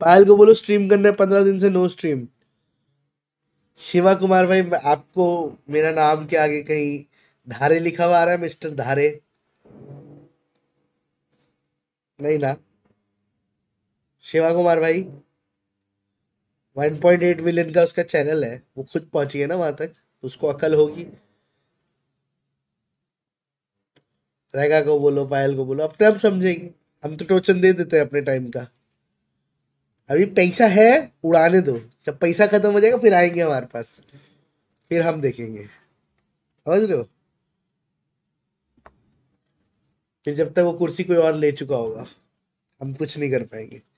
पायल को बोलो स्ट्रीम करने पंद्रह दिन से नो स्ट्रीम शिवा कुमार भाई आपको मेरा नाम के आगे कहीं धारे लिखा हुआ आ रहा है मिस्टर धारे नहीं ना शिवा कुमार भाई 1.8 मिलियन का उसका चैनल है वो खुद पहुंची है ना वहां तक उसको अकल होगी रेगा को बोलो पायल को बोलो अपने आप समझेंगे हम तो टोचन दे देते हैं अपने टाइम का अभी पैसा है उड़ाने दो जब पैसा खत्म हो जाएगा फिर आएंगे हमारे पास फिर हम देखेंगे समझ रहे हो फिर जब तक वो कुर्सी कोई और ले चुका होगा हम कुछ नहीं कर पाएंगे